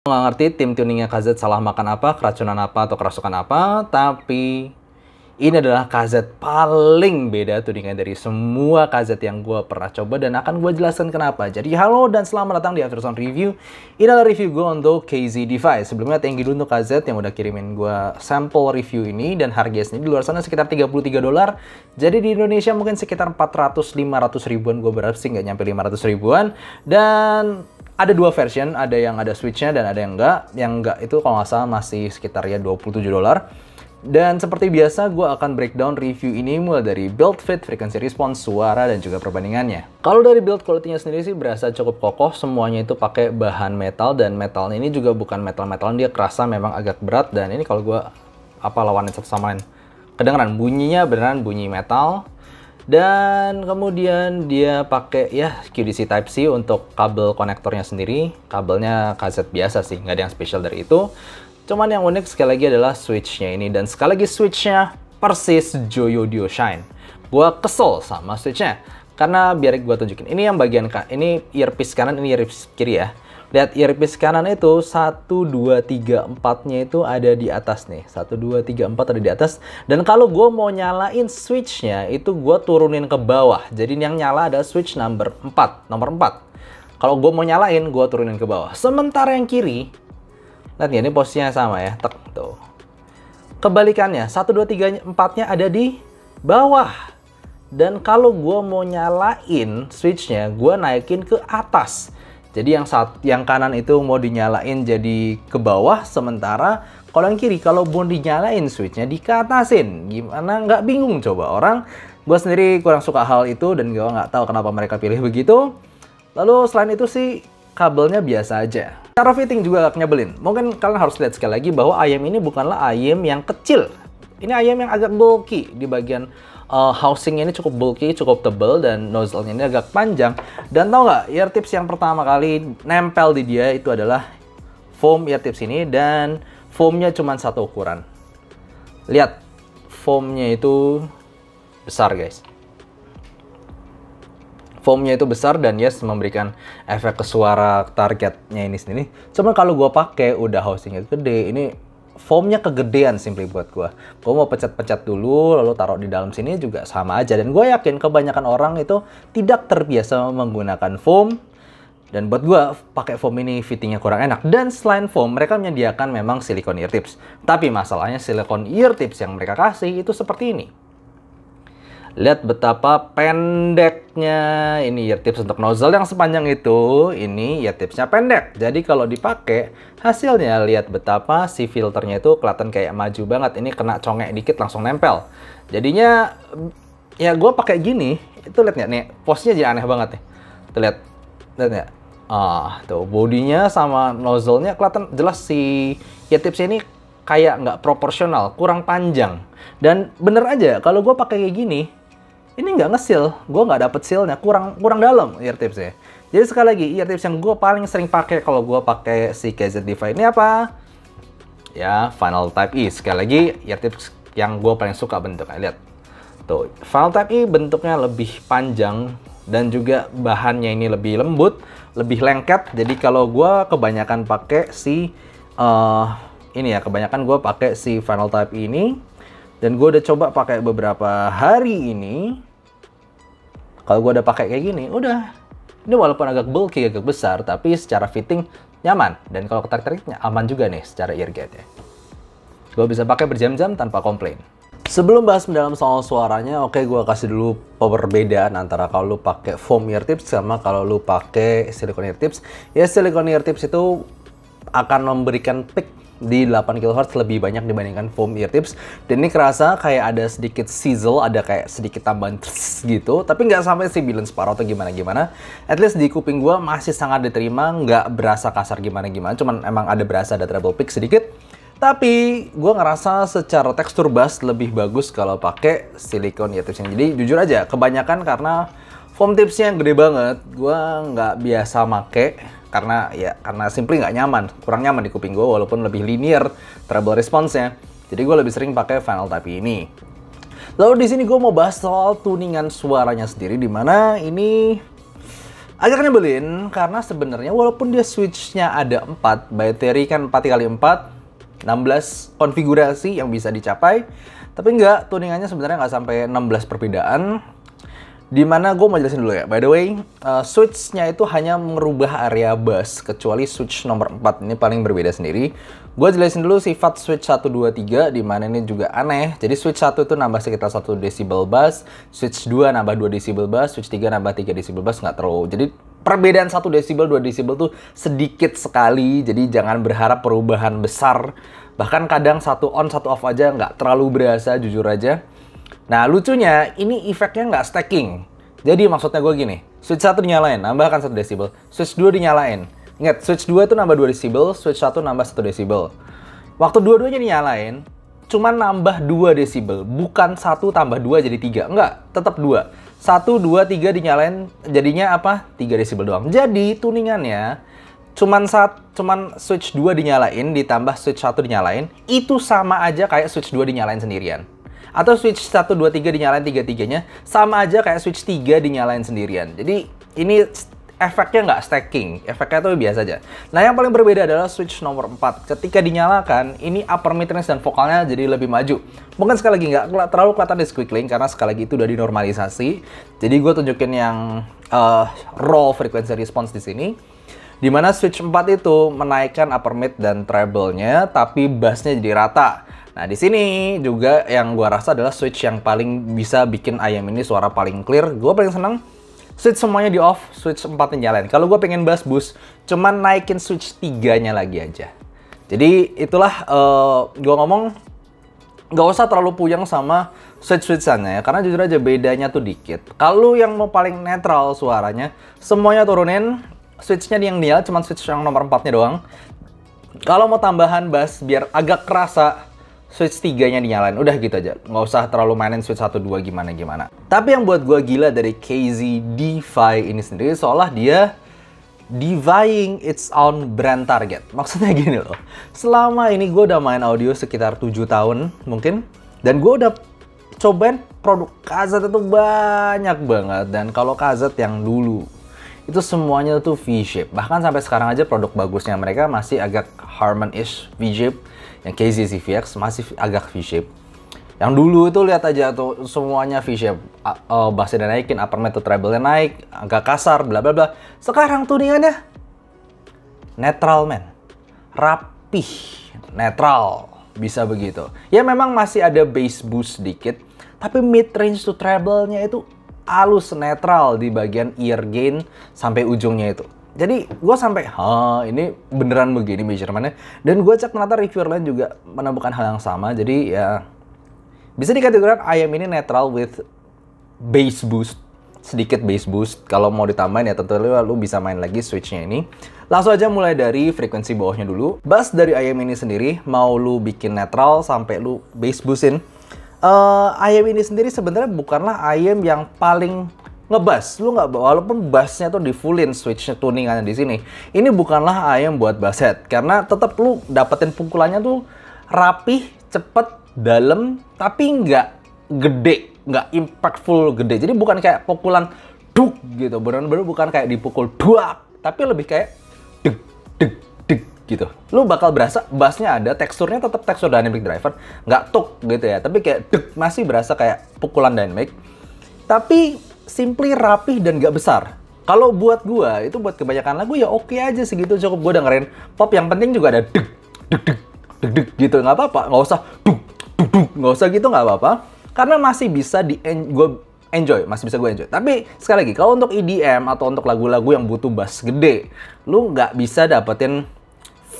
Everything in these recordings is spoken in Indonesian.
nggak ngerti tim tuningnya KZ salah makan apa, keracunan apa, atau kerasukan apa, tapi ini adalah KZ paling beda tuningan dari semua KZ yang gue pernah coba dan akan gue jelaskan kenapa. Jadi halo dan selamat datang di After Sound Review. Ini adalah review gue untuk KZ Device. Sebelumnya thank you dulu untuk KZ yang udah kirimin gue sampel review ini dan harganya sendiri di luar sana sekitar 33 dolar. Jadi di Indonesia mungkin sekitar 400-500 ribuan gue berharap sih nggak nyampe 500 ribuan. Dan ada dua version, ada yang ada switchnya dan ada yang enggak. Yang enggak itu kalau nggak salah masih sekitar ya 27 dolar. Dan seperti biasa, gue akan breakdown review ini mulai dari build fit, frequency response, suara, dan juga perbandingannya. Kalau dari build quality-nya sendiri sih berasa cukup kokoh, semuanya itu pakai bahan metal, dan metalnya ini juga bukan metal-metalan, dia kerasa memang agak berat, dan ini kalau gue apa lawanin satu sama lain. Kedengeran bunyinya beneran bunyi metal, dan kemudian dia pakai ya QDC Type C untuk kabel konektornya sendiri kabelnya kaset biasa sih nggak ada yang spesial dari itu cuman yang unik sekali lagi adalah switchnya ini dan sekali lagi switchnya persis Joyo Dio Shine gue kesel sama switchnya karena biar gua tunjukin ini yang bagian ini earpiece kanan ini earpiece kiri ya lihat earpiece kanan itu 1 2 3 4-nya itu ada di atas nih. 1 2 3 4 ada di atas dan kalau gue mau nyalain switch-nya itu gue turunin ke bawah. Jadi yang nyala ada switch number 4, nomor 4. Kalau gue mau nyalain gue turunin ke bawah. Sementara yang kiri lihat ya ini posisinya sama ya. Tek tuh. Kebalikannya 1 2 3 4-nya ada di bawah. Dan kalau gue mau nyalain switch nya gue naikin ke atas. Jadi yang saat yang kanan itu mau dinyalain jadi ke bawah, sementara kalau yang kiri kalau mau dinyalain switchnya dikatasin. Gimana nggak bingung coba orang? Gue sendiri kurang suka hal itu dan gue nggak tahu kenapa mereka pilih begitu. Lalu selain itu sih kabelnya biasa aja. Cara fitting juga agak nyebelin. Mungkin kalian harus lihat sekali lagi bahwa ayam ini bukanlah ayam yang kecil. Ini ayam yang agak bulky di bagian uh, eh, housingnya ini cukup bulky, cukup tebal dan nozzle-nya ini agak panjang. Dan tau nggak, ear tips yang pertama kali nempel di dia itu adalah foam ear tips ini dan foamnya cuma satu ukuran. Lihat, foamnya itu besar guys. Foamnya itu besar dan yes memberikan efek ke suara targetnya ini sendiri. Cuman kalau gue pakai udah housingnya gede, ini foamnya kegedean simply buat gue gue mau pecet-pecet dulu lalu taruh di dalam sini juga sama aja dan gue yakin kebanyakan orang itu tidak terbiasa menggunakan foam dan buat gue pakai foam ini fittingnya kurang enak dan selain foam mereka menyediakan memang silikon ear tips tapi masalahnya silikon ear tips yang mereka kasih itu seperti ini Lihat betapa pendeknya ini ya tips untuk nozzle yang sepanjang itu. Ini ya tipsnya pendek. Jadi kalau dipakai, hasilnya lihat betapa si filternya itu kelihatan kayak maju banget. Ini kena congek dikit langsung nempel. Jadinya ya gue pakai gini, itu lihat nih, posnya jadi aneh banget nih. Tuh lihat, lihat ya. Ah, tuh bodinya sama nozzle-nya kelihatan jelas si ya tips ini kayak nggak proporsional, kurang panjang. Dan bener aja, kalau gue pakai kayak gini, ini nggak ngesil, gue nggak dapet sealnya, kurang kurang dalam ear tips ya. Jadi sekali lagi ear tips yang gue paling sering pakai kalau gue pakai si KZ Defy ini apa? Ya Final Type E. Sekali lagi ear tips yang gue paling suka bentuknya lihat. Tuh Final Type E bentuknya lebih panjang dan juga bahannya ini lebih lembut, lebih lengket. Jadi kalau gue kebanyakan pakai si uh, ini ya kebanyakan gue pakai si Final Type e ini dan gue udah coba pakai beberapa hari ini kalau gue udah pakai kayak gini, udah. Ini walaupun agak bulky, agak besar, tapi secara fitting nyaman. Dan kalau ketarik-tariknya aman juga nih secara ear ya. Gue bisa pakai berjam-jam tanpa komplain. Sebelum bahas mendalam soal suaranya, oke okay, gue kasih dulu perbedaan antara kalau lu pakai foam ear tips sama kalau lu pakai silicone ear tips. Ya silicone ear tips itu akan memberikan pick di 8 kHz lebih banyak dibandingkan foam ear tips dan ini kerasa kayak ada sedikit sizzle ada kayak sedikit tambahan gitu tapi nggak sampai sibilance separuh atau gimana gimana at least di kuping gue masih sangat diterima nggak berasa kasar gimana gimana cuman emang ada berasa ada treble pick sedikit tapi gue ngerasa secara tekstur bass lebih bagus kalau pakai silikon ear tipsnya jadi jujur aja kebanyakan karena foam tipsnya yang gede banget gue nggak biasa make karena ya karena simply nggak nyaman kurang nyaman di kuping gue walaupun lebih linear treble response-nya jadi gue lebih sering pakai Final Tapi ini lalu di sini gue mau bahas soal tuningan suaranya sendiri di mana ini agak nyebelin karena sebenarnya walaupun dia switchnya ada 4 bateri kan 4 kali 4 16 konfigurasi yang bisa dicapai tapi nggak tuningannya sebenarnya nggak sampai 16 perbedaan Dimana gue mau jelasin dulu ya. By the way, uh, switch-nya itu hanya merubah area bus, kecuali switch nomor 4. Ini paling berbeda sendiri. Gue jelasin dulu sifat switch 1, 2, 3, dimana ini juga aneh. Jadi switch 1 itu nambah sekitar 1 desibel bass, switch 2 nambah 2 desibel bass, switch 3 nambah 3 desibel bass, nggak terlalu. Jadi perbedaan 1 desibel, 2 desibel tuh sedikit sekali. Jadi jangan berharap perubahan besar. Bahkan kadang satu on, satu off aja nggak terlalu berasa, jujur aja. Nah, lucunya ini efeknya nggak stacking. Jadi maksudnya gue gini, switch 1 dinyalain, nambahkan satu desibel. Switch dua dinyalain. Ingat, switch dua itu nambah dua desibel, switch satu nambah satu desibel. Waktu dua-duanya dinyalain, cuman nambah dua desibel, bukan satu tambah dua jadi tiga Enggak, tetap dua satu dua tiga dinyalain jadinya apa? tiga desibel doang. Jadi tuningannya cuman saat cuman switch 2 dinyalain ditambah switch 1 dinyalain, itu sama aja kayak switch 2 dinyalain sendirian atau Switch 1 2 3 dinyalain tiga-tiganya sama aja kayak Switch 3 dinyalain sendirian. Jadi ini efeknya nggak stacking, efeknya tuh biasa aja. Nah yang paling berbeda adalah switch nomor 4. Ketika dinyalakan, ini upper midrange dan vokalnya jadi lebih maju. Mungkin sekali lagi nggak terlalu kelihatan di link, karena sekali lagi itu udah dinormalisasi. Jadi gue tunjukin yang uh, raw frequency response di sini. Dimana switch 4 itu menaikkan upper mid dan treble-nya, tapi bass-nya jadi rata. Nah, di sini juga yang gua rasa adalah switch yang paling bisa bikin ayam ini suara paling clear. Gua paling seneng switch semuanya di off, switch 4 nyalain. Kalau gua pengen bass boost, cuman naikin switch 3-nya lagi aja. Jadi itulah uh, gua ngomong nggak usah terlalu puyeng sama switch-switchannya ya, karena jujur aja bedanya tuh dikit. Kalau yang mau paling netral suaranya, semuanya turunin, switchnya yang nyala cuman switch yang nomor empatnya doang. Kalau mau tambahan bass biar agak kerasa, Switch tiganya nya dinyalain. Udah gitu aja. Nggak usah terlalu mainin Switch satu dua gimana-gimana. Tapi yang buat gua gila dari KZ DeFi ini sendiri, seolah dia defying its own brand target. Maksudnya gini loh, selama ini gua udah main audio sekitar 7 tahun mungkin, dan gua udah cobain produk Kazat itu banyak banget. Dan kalau Kazat yang dulu, itu semuanya tuh V-shape. Bahkan sampai sekarang aja produk bagusnya mereka masih agak harman ish V-shape yang KZZVX masih agak V-shape. Yang dulu itu lihat aja tuh semuanya V-shape. Uh, bassnya naikin, upper tuh treble-nya naik, agak kasar, bla bla bla. Sekarang tuningannya netral men. Rapih, netral. Bisa begitu. Ya memang masih ada base boost sedikit, tapi mid range to treble-nya itu halus netral di bagian ear gain sampai ujungnya itu jadi gue sampai ha ini beneran begini measurementnya dan gue cek ternyata reviewer lain juga menemukan hal yang sama jadi ya bisa dikategorikan ayam ini netral with base boost sedikit base boost kalau mau ditambahin ya tentu lu bisa main lagi switchnya ini langsung aja mulai dari frekuensi bawahnya dulu bass dari ayam ini sendiri mau lu bikin netral sampai lu base boostin uh, eh, ayam ini sendiri sebenarnya bukanlah ayam yang paling ngebas lu nggak walaupun bassnya tuh di fullin switchnya tuningannya di sini ini bukanlah ayam buat bass head karena tetap lu dapetin pukulannya tuh rapih cepet dalam tapi nggak gede nggak impactful gede jadi bukan kayak pukulan duk gitu benar-benar bukan kayak dipukul dua, tapi lebih kayak deg deg deg gitu lu bakal berasa bassnya ada teksturnya tetap tekstur dynamic driver nggak tuk gitu ya tapi kayak deg masih berasa kayak pukulan dynamic tapi simply rapih dan gak besar. Kalau buat gue, itu buat kebanyakan lagu ya oke okay aja segitu cukup gue dengerin pop yang penting juga ada deg deg deg deg deg gitu nggak apa-apa nggak usah duk duk duk nggak usah gitu nggak apa-apa karena masih bisa di gue enjoy, masih bisa gue enjoy. Tapi sekali lagi, kalau untuk EDM atau untuk lagu-lagu yang butuh bass gede, lu nggak bisa dapetin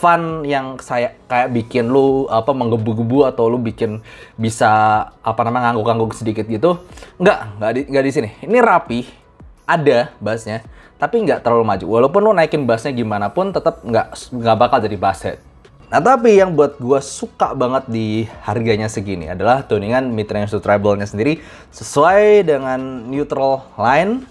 fun yang saya kayak bikin lu apa menggebu-gebu atau lu bikin bisa apa namanya ngangguk-ngangguk sedikit gitu nggak nggak di nggak di sini ini rapi ada bassnya tapi nggak terlalu maju walaupun lu naikin bassnya gimana pun tetap nggak nggak bakal jadi bass head Nah tapi yang buat gue suka banget di harganya segini adalah tuningan mid-range to treble-nya sendiri sesuai dengan neutral line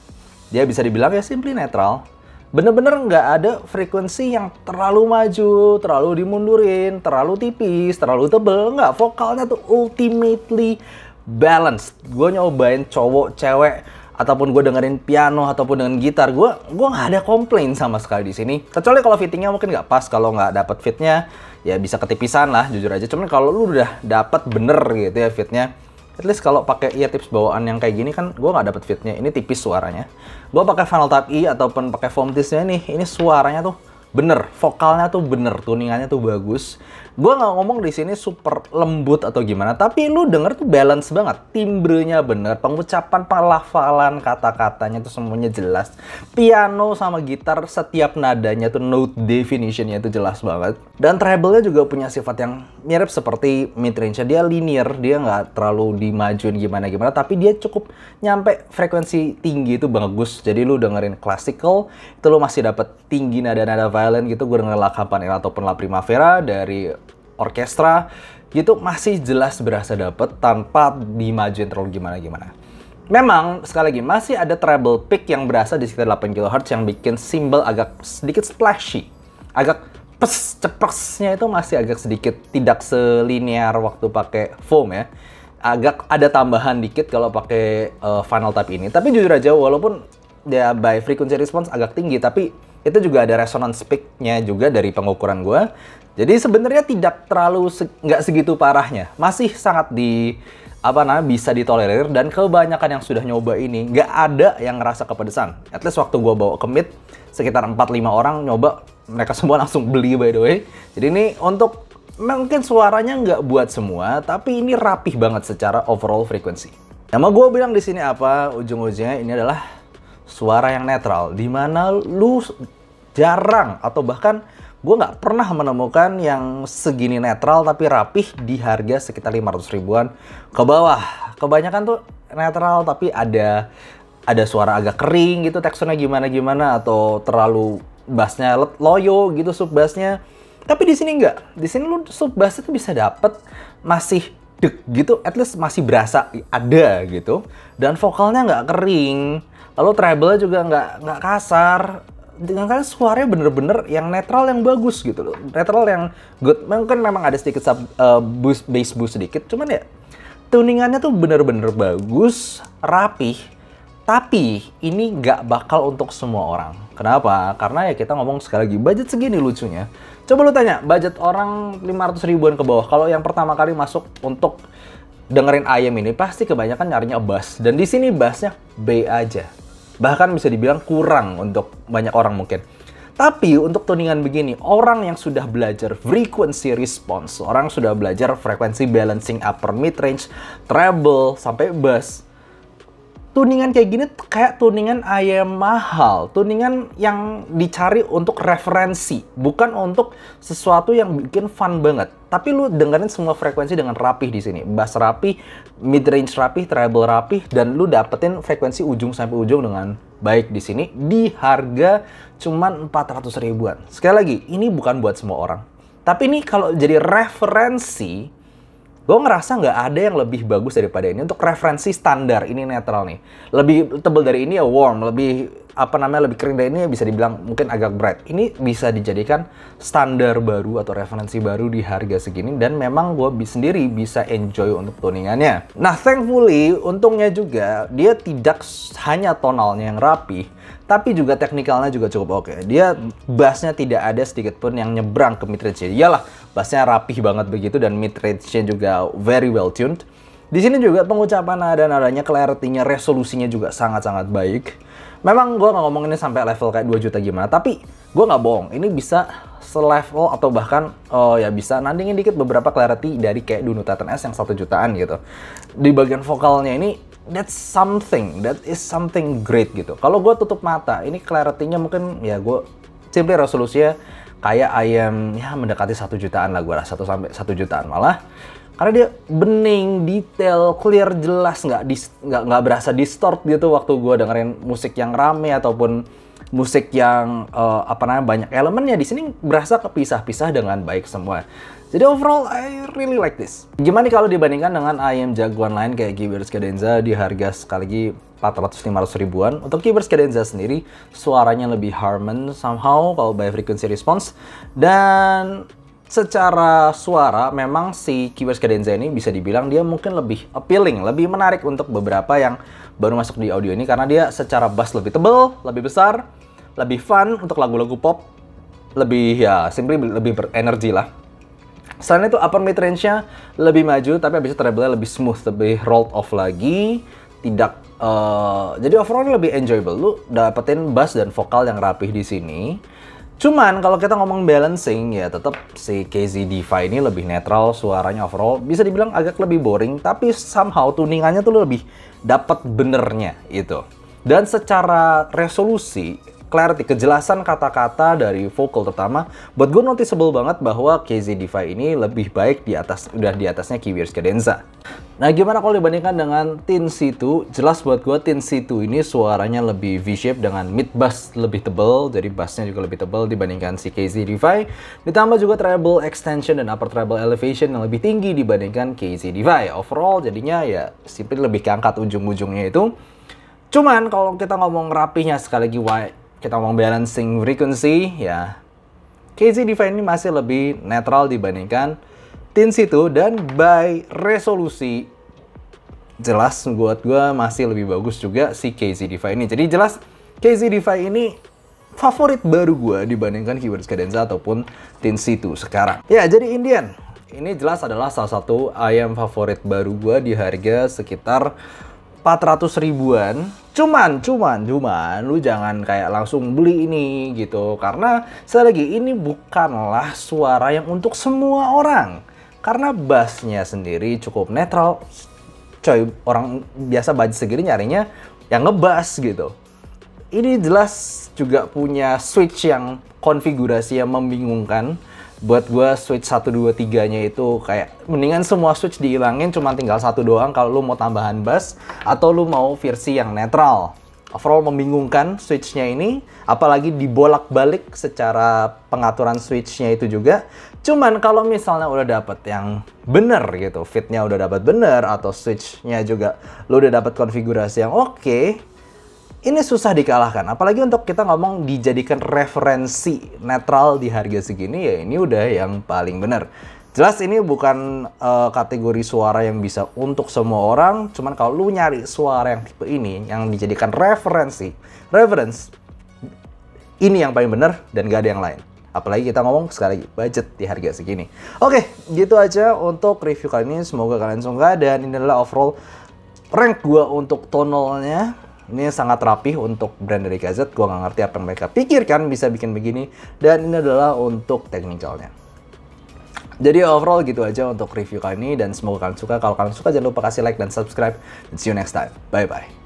dia bisa dibilang ya simply netral bener-bener nggak ada frekuensi yang terlalu maju, terlalu dimundurin, terlalu tipis, terlalu tebel, nggak. Vokalnya tuh ultimately balanced. Gue nyobain cowok, cewek, ataupun gue dengerin piano ataupun dengan gitar gue gue nggak ada komplain sama sekali di sini kecuali kalau fittingnya mungkin nggak pas kalau nggak dapet fitnya ya bisa ketipisan lah jujur aja cuman kalau lu udah dapet bener gitu ya fitnya at least kalau pakai ear tips bawaan yang kayak gini kan gue nggak dapet fitnya ini tipis suaranya gue pakai Final Tap E ataupun pakai foam tipsnya nih ini suaranya tuh bener vokalnya tuh bener tuningannya tuh bagus Gue nggak ngomong di sini super lembut atau gimana, tapi lu denger tuh balance banget. Timbrenya bener, pengucapan, pelafalan, kata-katanya tuh semuanya jelas. Piano sama gitar setiap nadanya tuh note definitionnya itu jelas banget. Dan treble-nya juga punya sifat yang mirip seperti mid range. Dia linear, dia nggak terlalu dimajuin gimana-gimana, tapi dia cukup nyampe frekuensi tinggi itu bagus. Jadi lu dengerin classical, itu lu masih dapat tinggi nada-nada violin gitu. Gue dengerin lakapan Campanella ataupun La Primavera dari orkestra gitu masih jelas berasa dapet tanpa dimajuin terlalu gimana-gimana. Memang sekali lagi masih ada treble pick yang berasa di sekitar 8 kHz yang bikin simbol agak sedikit splashy. Agak pes cepersnya itu masih agak sedikit tidak selinear waktu pakai foam ya. Agak ada tambahan dikit kalau pakai uh, Final tab ini. Tapi jujur aja walaupun Ya, by frequency response agak tinggi, tapi itu juga ada resonance speaknya juga dari pengukuran gue. Jadi sebenarnya tidak terlalu nggak se segitu parahnya, masih sangat di apa namanya bisa ditolerir dan kebanyakan yang sudah nyoba ini nggak ada yang ngerasa kepedesan. At least waktu gue bawa ke mid sekitar 4-5 orang nyoba mereka semua langsung beli by the way. Jadi ini untuk mungkin suaranya nggak buat semua tapi ini rapih banget secara overall frequency. mau gue bilang di sini apa ujung-ujungnya ini adalah suara yang netral di mana lu jarang atau bahkan gue nggak pernah menemukan yang segini netral tapi rapih di harga sekitar 500 ribuan ke bawah kebanyakan tuh netral tapi ada ada suara agak kering gitu teksturnya gimana gimana atau terlalu bassnya loyo gitu sub bassnya tapi di sini nggak di sini lu sub bass itu bisa dapet masih dek gitu at least masih berasa ada gitu dan vokalnya nggak kering lalu treble juga nggak nggak kasar dengan kan suaranya bener-bener yang netral yang bagus gitu loh netral yang good mungkin memang ada sedikit sub, uh, boost, bass boost sedikit cuman ya tuningannya tuh bener-bener bagus rapih tapi ini nggak bakal untuk semua orang kenapa karena ya kita ngomong sekali lagi budget segini lucunya coba lu tanya budget orang 500 ribuan ke bawah kalau yang pertama kali masuk untuk dengerin ayam ini pasti kebanyakan nyarinya bass dan di sini bassnya B aja bahkan bisa dibilang kurang untuk banyak orang mungkin. Tapi untuk tuningan begini, orang yang sudah belajar frequency response, orang sudah belajar frekuensi balancing upper mid range, treble, sampai bass, tuningan kayak gini kayak tuningan ayam mahal, tuningan yang dicari untuk referensi, bukan untuk sesuatu yang bikin fun banget. Tapi lu dengerin semua frekuensi dengan rapih di sini. Bass rapih, mid range rapih, treble rapih dan lu dapetin frekuensi ujung sampai ujung dengan baik di sini di harga cuman 400 ribuan. Sekali lagi, ini bukan buat semua orang. Tapi ini kalau jadi referensi gue ngerasa nggak ada yang lebih bagus daripada ini untuk referensi standar ini netral nih lebih tebel dari ini ya warm lebih apa namanya lebih kering dari ini ya bisa dibilang mungkin agak bright ini bisa dijadikan standar baru atau referensi baru di harga segini dan memang gue sendiri bisa enjoy untuk toningannya nah thankfully untungnya juga dia tidak hanya tonalnya yang rapi tapi juga teknikalnya juga cukup oke okay. dia bassnya tidak ada sedikit pun yang nyebrang ke mid range iyalah bassnya rapih banget begitu dan mid range-nya juga very well tuned. Di sini juga pengucapan nada nadanya, clarity-nya, resolusinya juga sangat-sangat baik. Memang gue nggak ngomong ini sampai level kayak 2 juta gimana, tapi gue nggak bohong, ini bisa selevel atau bahkan oh ya bisa nandingin dikit beberapa clarity dari kayak Dunu Titan S yang satu jutaan gitu. Di bagian vokalnya ini that's something, that is something great gitu. Kalau gue tutup mata, ini clarity-nya mungkin ya gue simply resolusinya kayak ayam ya mendekati satu jutaan lah gue rasa satu sampai satu jutaan malah karena dia bening detail clear jelas nggak nggak nggak berasa distort gitu waktu gue dengerin musik yang rame ataupun musik yang uh, apa namanya banyak elemennya di sini berasa kepisah-pisah dengan baik semua jadi overall, I really like this. Gimana kalau dibandingkan dengan ayam jagoan lain kayak Gibers Cadenza di harga sekali lagi 400-500 ribuan. Untuk Gibers Cadenza sendiri, suaranya lebih harmon somehow kalau by frequency response. Dan secara suara memang si Keyboard Cadenza ini bisa dibilang dia mungkin lebih appealing, lebih menarik untuk beberapa yang baru masuk di audio ini karena dia secara bass lebih tebel, lebih besar, lebih fun untuk lagu-lagu pop, lebih ya simply lebih berenergi lah. Selain itu upper mid range-nya lebih maju, tapi habis itu treble-nya lebih smooth, lebih rolled off lagi, tidak uh, jadi overall lebih enjoyable. Lu dapetin bass dan vokal yang rapih di sini. Cuman kalau kita ngomong balancing ya tetap si KZ Diva ini lebih netral suaranya overall bisa dibilang agak lebih boring tapi somehow tuningannya tuh lebih dapat benernya itu. Dan secara resolusi clarity, kejelasan kata-kata dari vocal terutama. Buat gue noticeable banget bahwa KZ Defy ini lebih baik di atas udah di atasnya Kiwir's Cadenza. Nah, gimana kalau dibandingkan dengan Tin C2? Jelas buat gue Tin C2 ini suaranya lebih V-shape dengan mid bass lebih tebal, jadi bassnya juga lebih tebal dibandingkan si KZ Defy. Ditambah juga treble extension dan upper treble elevation yang lebih tinggi dibandingkan KZ Defy. Overall jadinya ya simply lebih keangkat ujung-ujungnya itu. Cuman kalau kita ngomong rapihnya sekali lagi kita ngomong balancing frequency ya KZ Define ini masih lebih netral dibandingkan Tin situ dan by resolusi jelas buat gue masih lebih bagus juga si KZ Define ini. Jadi jelas KZ Define ini favorit baru gue dibandingkan keyboard Cadenza ataupun Tin Situ sekarang. Ya jadi Indian, ini jelas adalah salah satu ayam favorit baru gue di harga sekitar 400 ribuan cuman cuman cuman lu jangan kayak langsung beli ini gitu karena sekali lagi ini bukanlah suara yang untuk semua orang karena bassnya sendiri cukup netral coy orang biasa budget segini nyarinya yang ngebas gitu ini jelas juga punya switch yang konfigurasi yang membingungkan buat gue switch 1, 2, 3 nya itu kayak mendingan semua switch dihilangin cuma tinggal satu doang kalau lu mau tambahan bass atau lu mau versi yang netral overall membingungkan switchnya ini apalagi dibolak-balik secara pengaturan switchnya itu juga cuman kalau misalnya udah dapet yang bener gitu fitnya udah dapet bener atau switchnya juga lu udah dapet konfigurasi yang oke okay, ini susah dikalahkan. Apalagi untuk kita ngomong dijadikan referensi netral di harga segini, ya ini udah yang paling benar. Jelas ini bukan uh, kategori suara yang bisa untuk semua orang, cuman kalau lu nyari suara yang tipe ini, yang dijadikan referensi, reference, ini yang paling benar dan gak ada yang lain. Apalagi kita ngomong sekali lagi, budget di harga segini. Oke, gitu aja untuk review kali ini. Semoga kalian suka dan ini adalah overall rank gua untuk tonalnya ini sangat rapih untuk brand dari KZ. Gua nggak ngerti apa yang mereka pikirkan bisa bikin begini. Dan ini adalah untuk technicalnya. Jadi overall gitu aja untuk review kali ini dan semoga kalian suka. Kalau kalian suka jangan lupa kasih like dan subscribe. And see you next time. Bye bye.